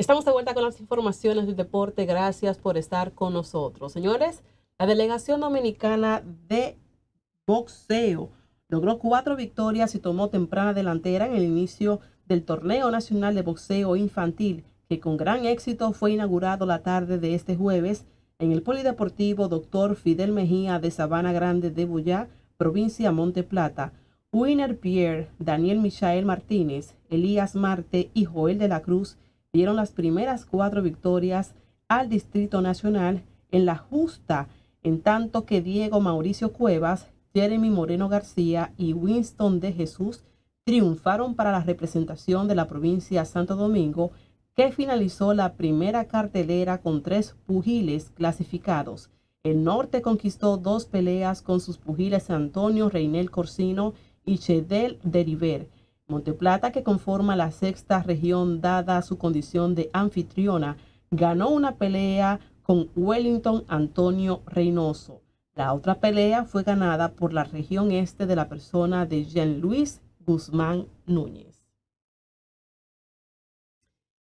Estamos de vuelta con las informaciones del deporte. Gracias por estar con nosotros. Señores, la delegación dominicana de boxeo logró cuatro victorias y tomó temprana delantera en el inicio del torneo nacional de boxeo infantil, que con gran éxito fue inaugurado la tarde de este jueves en el Polideportivo Dr. Fidel Mejía de Sabana Grande de Buyá, provincia Monte Plata. Winner Pierre, Daniel Michael Martínez, Elías Marte y Joel de la Cruz dieron las primeras cuatro victorias al Distrito Nacional en la justa, en tanto que Diego Mauricio Cuevas, Jeremy Moreno García y Winston de Jesús triunfaron para la representación de la provincia Santo Domingo, que finalizó la primera cartelera con tres pugiles clasificados. El norte conquistó dos peleas con sus pugiles Antonio Reinel Corsino y Chedel Deriver Monteplata, que conforma la sexta región dada su condición de anfitriona, ganó una pelea con Wellington Antonio Reynoso. La otra pelea fue ganada por la región este de la persona de Jean Luis Guzmán Núñez.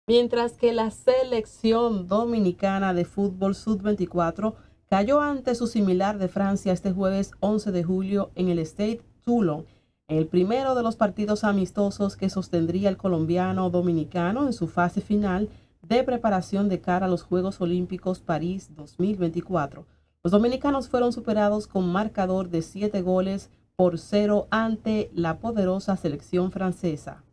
Mientras que la selección dominicana de fútbol sub-24 cayó ante su similar de Francia este jueves 11 de julio en el State Toulon el primero de los partidos amistosos que sostendría el colombiano dominicano en su fase final de preparación de cara a los Juegos Olímpicos París 2024. Los dominicanos fueron superados con marcador de 7 goles por 0 ante la poderosa selección francesa.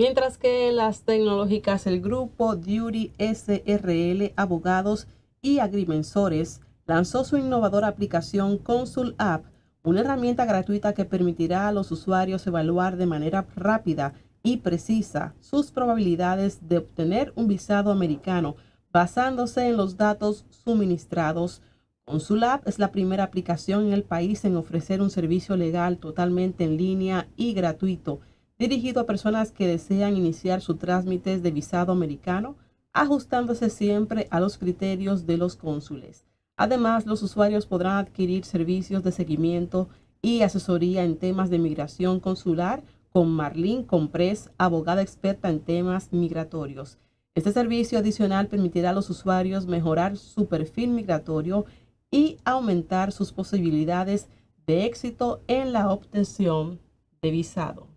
Mientras que las tecnológicas, el grupo Duty SRL Abogados y Agrimensores lanzó su innovadora aplicación Consul App, una herramienta gratuita que permitirá a los usuarios evaluar de manera rápida y precisa sus probabilidades de obtener un visado americano basándose en los datos suministrados. Consul App es la primera aplicación en el país en ofrecer un servicio legal totalmente en línea y gratuito dirigido a personas que desean iniciar su trámites de visado americano, ajustándose siempre a los criterios de los cónsules. Además, los usuarios podrán adquirir servicios de seguimiento y asesoría en temas de migración consular con Marlene Comprés, abogada experta en temas migratorios. Este servicio adicional permitirá a los usuarios mejorar su perfil migratorio y aumentar sus posibilidades de éxito en la obtención de visado.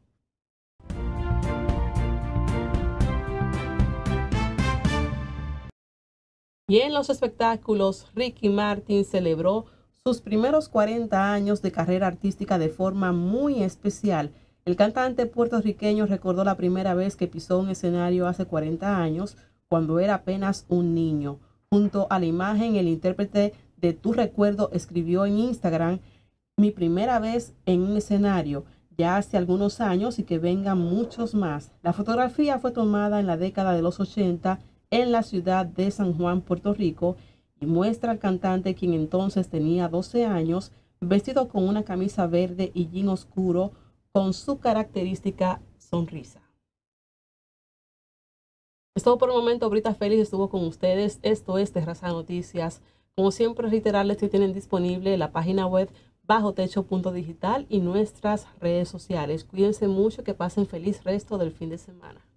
Y en los espectáculos, Ricky Martin celebró sus primeros 40 años de carrera artística de forma muy especial. El cantante puertorriqueño recordó la primera vez que pisó un escenario hace 40 años, cuando era apenas un niño. Junto a la imagen, el intérprete de Tu Recuerdo escribió en Instagram, mi primera vez en un escenario, ya hace algunos años y que vengan muchos más. La fotografía fue tomada en la década de los 80 en la ciudad de San Juan, Puerto Rico, y muestra al cantante, quien entonces tenía 12 años, vestido con una camisa verde y jean oscuro, con su característica sonrisa. Esto por el momento. Brita Félix estuvo con ustedes. Esto es Terraza Noticias. Como siempre, reiterarles que tienen disponible la página web bajo techo.digital y nuestras redes sociales. Cuídense mucho, que pasen feliz resto del fin de semana.